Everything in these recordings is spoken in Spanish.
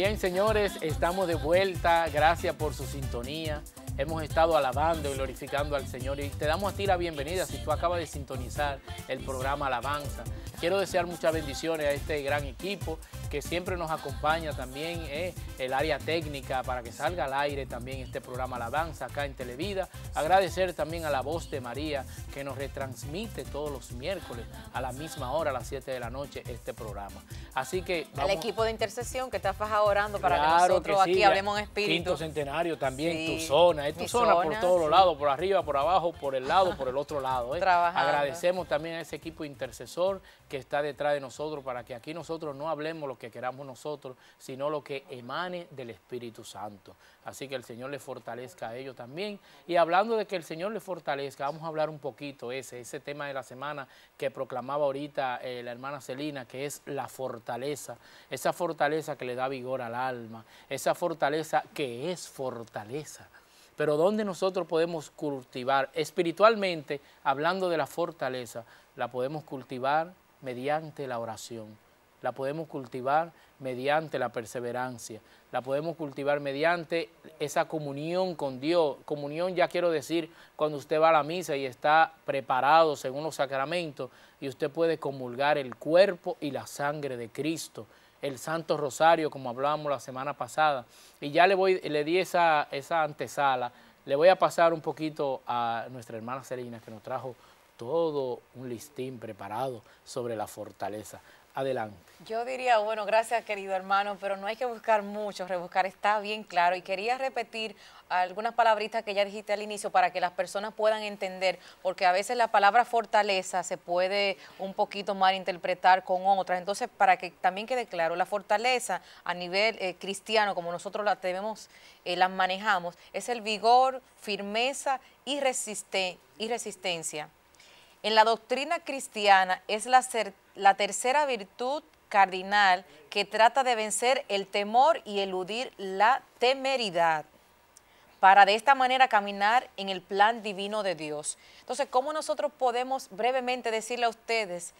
Bien, señores, estamos de vuelta. Gracias por su sintonía. Hemos estado alabando y glorificando al Señor y te damos a ti la bienvenida si tú acabas de sintonizar el programa Alabanza. Quiero desear muchas bendiciones a este gran equipo que siempre nos acompaña también el área técnica para que salga al aire también este programa La Danza acá en Televida. Agradecer también a la voz de María que nos retransmite todos los miércoles a la misma hora, a las 7 de la noche, este programa. Así que... Al equipo de intercesión que está faja orando para que nosotros aquí hablemos en espíritu. Quinto centenario también, tu zona, es tu zona, por todos los lados, por arriba, por abajo, por el lado, por el otro lado. Eh. Agradecemos también a ese equipo intercesor que está detrás de nosotros para que aquí nosotros no hablemos lo que queramos nosotros, sino lo que emane del Espíritu Santo. Así que el Señor le fortalezca a ellos también. Y hablando de que el Señor le fortalezca, vamos a hablar un poquito ese, ese tema de la semana que proclamaba ahorita eh, la hermana Celina, que es la fortaleza, esa fortaleza que le da vigor al alma, esa fortaleza que es fortaleza pero donde nosotros podemos cultivar espiritualmente, hablando de la fortaleza, la podemos cultivar mediante la oración la podemos cultivar mediante la perseverancia, la podemos cultivar mediante esa comunión con Dios. Comunión ya quiero decir cuando usted va a la misa y está preparado según los sacramentos y usted puede comulgar el cuerpo y la sangre de Cristo, el Santo Rosario como hablábamos la semana pasada. Y ya le, voy, le di esa, esa antesala, le voy a pasar un poquito a nuestra hermana Celina que nos trajo todo un listín preparado sobre la fortaleza adelante. Yo diría, bueno, gracias querido hermano, pero no hay que buscar mucho, rebuscar está bien claro. Y quería repetir algunas palabritas que ya dijiste al inicio para que las personas puedan entender, porque a veces la palabra fortaleza se puede un poquito interpretar con otras. Entonces, para que también quede claro, la fortaleza a nivel eh, cristiano, como nosotros la tenemos, eh, la manejamos, es el vigor, firmeza y, y resistencia. En la doctrina cristiana es la certeza la tercera virtud cardinal que trata de vencer el temor y eludir la temeridad para de esta manera caminar en el plan divino de Dios. Entonces, ¿cómo nosotros podemos brevemente decirle a ustedes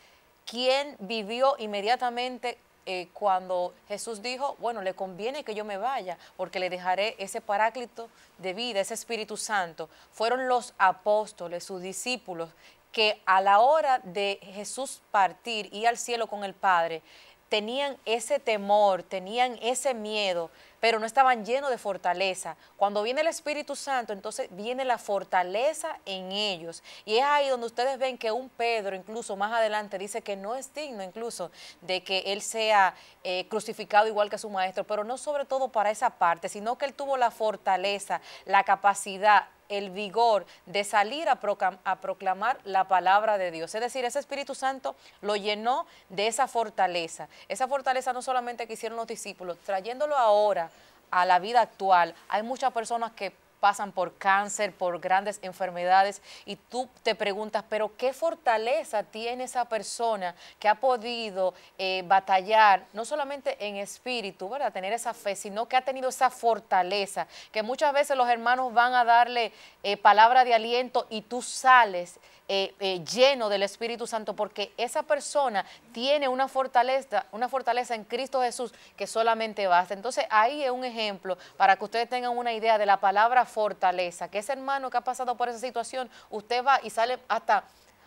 quién vivió inmediatamente eh, cuando Jesús dijo, bueno, le conviene que yo me vaya, porque le dejaré ese paráclito de vida, ese Espíritu Santo. Fueron los apóstoles, sus discípulos, que a la hora de Jesús partir y al cielo con el Padre, tenían ese temor, tenían ese miedo pero no estaban llenos de fortaleza. Cuando viene el Espíritu Santo, entonces viene la fortaleza en ellos. Y es ahí donde ustedes ven que un Pedro, incluso más adelante, dice que no es digno incluso de que él sea eh, crucificado igual que su maestro, pero no sobre todo para esa parte, sino que él tuvo la fortaleza, la capacidad el vigor de salir a, proclamar la palabra de Dios. Es decir, ese Espíritu Santo lo llenó de esa fortaleza. Esa fortaleza no solamente que hicieron los discípulos, trayéndolo ahora a la vida actual, hay muchas personas que pasan por cáncer, por grandes enfermedades, y tú te preguntas, pero ¿qué fortaleza tiene esa persona que ha podido eh, batallar, no solamente en espíritu, ¿verdad? Tener esa fe, sino que ha tenido esa fortaleza, que muchas veces los hermanos van a darle eh, palabra de aliento y tú sales eh, lleno del Espíritu Santo, porque esa persona tiene una fortaleza, una fortaleza en Cristo Jesús que solamente basta. Entonces ahí es un ejemplo para que ustedes tengan una idea de la palabra fortaleza, que ese hermano que ha pasado por esa situación, usted va y sale hasta,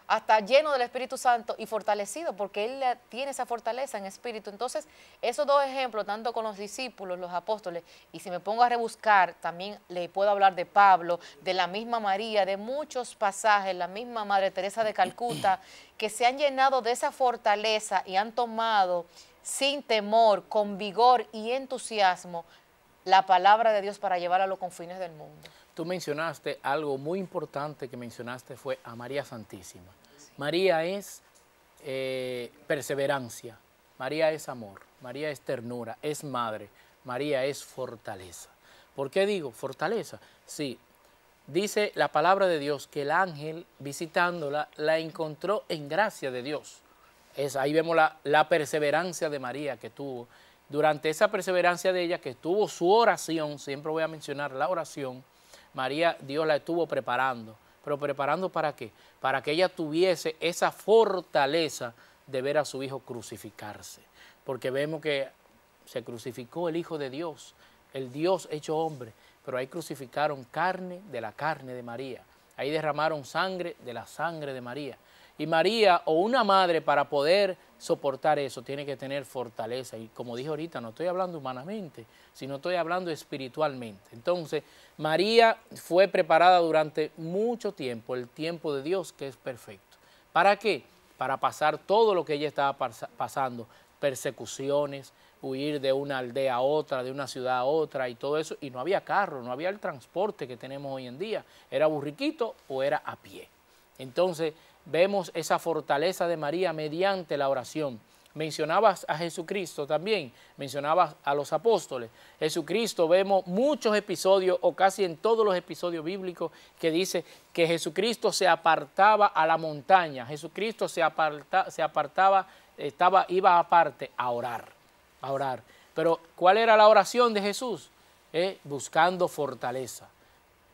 hasta lleno del Espíritu Santo y fortalecido, porque él tiene esa fortaleza en espíritu. Entonces, esos dos ejemplos, tanto con los discípulos, los apóstoles, y si me pongo a rebuscar, también le puedo hablar de Pablo, de la misma María, de muchos pasajes, la misma Madre Teresa de Calcuta, que se han llenado de esa fortaleza y han tomado sin temor, con vigor y entusiasmo la palabra de Dios para llevar a los confines del mundo. Tú mencionaste algo muy importante que mencionaste fue a María Santísima. María es eh, perseverancia, María es amor, María es ternura, es madre, María es fortaleza. ¿Por qué digo fortaleza? Sí, dice la palabra de Dios que el ángel visitándola la encontró en gracia de Dios. Es, ahí vemos la, la perseverancia de María que tuvo durante esa perseverancia de ella, que estuvo su oración, siempre voy a mencionar la oración, María, Dios la estuvo preparando. ¿Pero preparando para qué? Para que ella tuviese esa fortaleza de ver a su hijo crucificarse. Porque vemos que se crucificó el Hijo de Dios, el Dios hecho hombre, pero ahí crucificaron carne de la carne de María, ahí derramaron sangre de la sangre de María. Y María o una madre para poder soportar eso tiene que tener fortaleza. Y como dije ahorita, no estoy hablando humanamente, sino estoy hablando espiritualmente. Entonces, María fue preparada durante mucho tiempo, el tiempo de Dios que es perfecto. ¿Para qué? Para pasar todo lo que ella estaba pasando, persecuciones, huir de una aldea a otra, de una ciudad a otra y todo eso. Y no había carro, no había el transporte que tenemos hoy en día. Era burriquito o era a pie. Entonces, vemos esa fortaleza de María mediante la oración. Mencionabas a Jesucristo también, mencionabas a los apóstoles. Jesucristo, vemos muchos episodios o casi en todos los episodios bíblicos que dice que Jesucristo se apartaba a la montaña, Jesucristo se, se apartaba, estaba, iba aparte a orar, a orar. Pero ¿cuál era la oración de Jesús? Eh, buscando fortaleza.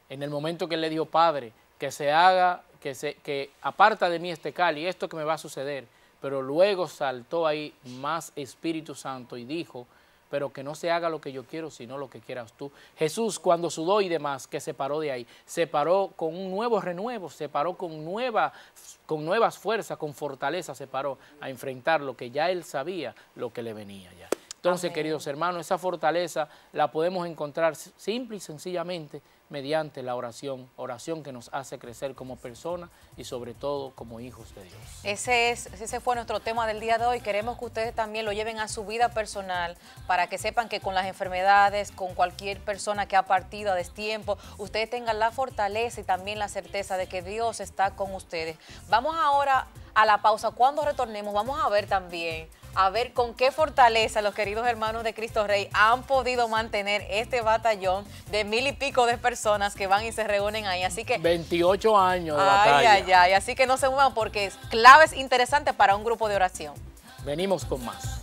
En el momento que le dio Padre, que se haga que, se, que aparta de mí este cal y esto que me va a suceder. Pero luego saltó ahí más Espíritu Santo y dijo, pero que no se haga lo que yo quiero, sino lo que quieras tú. Jesús, cuando sudó y demás, que se paró de ahí, se paró con un nuevo renuevo, se paró con, con nuevas fuerzas, con fortaleza, se paró a enfrentar lo que ya él sabía, lo que le venía ya. Entonces, queridos hermanos, esa fortaleza la podemos encontrar simple y sencillamente mediante la oración, oración que nos hace crecer como personas y sobre todo como hijos de Dios. Ese, es, ese fue nuestro tema del día de hoy. Queremos que ustedes también lo lleven a su vida personal para que sepan que con las enfermedades, con cualquier persona que ha partido a destiempo, ustedes tengan la fortaleza y también la certeza de que Dios está con ustedes. Vamos ahora a la pausa. Cuando retornemos vamos a ver también a ver con qué fortaleza los queridos hermanos de Cristo Rey han podido mantener este batallón de mil y pico de personas que van y se reúnen ahí. Así que 28 años de ay, batalla. Ay, ay, así que no se muevan porque es claves interesantes para un grupo de oración. Venimos con más.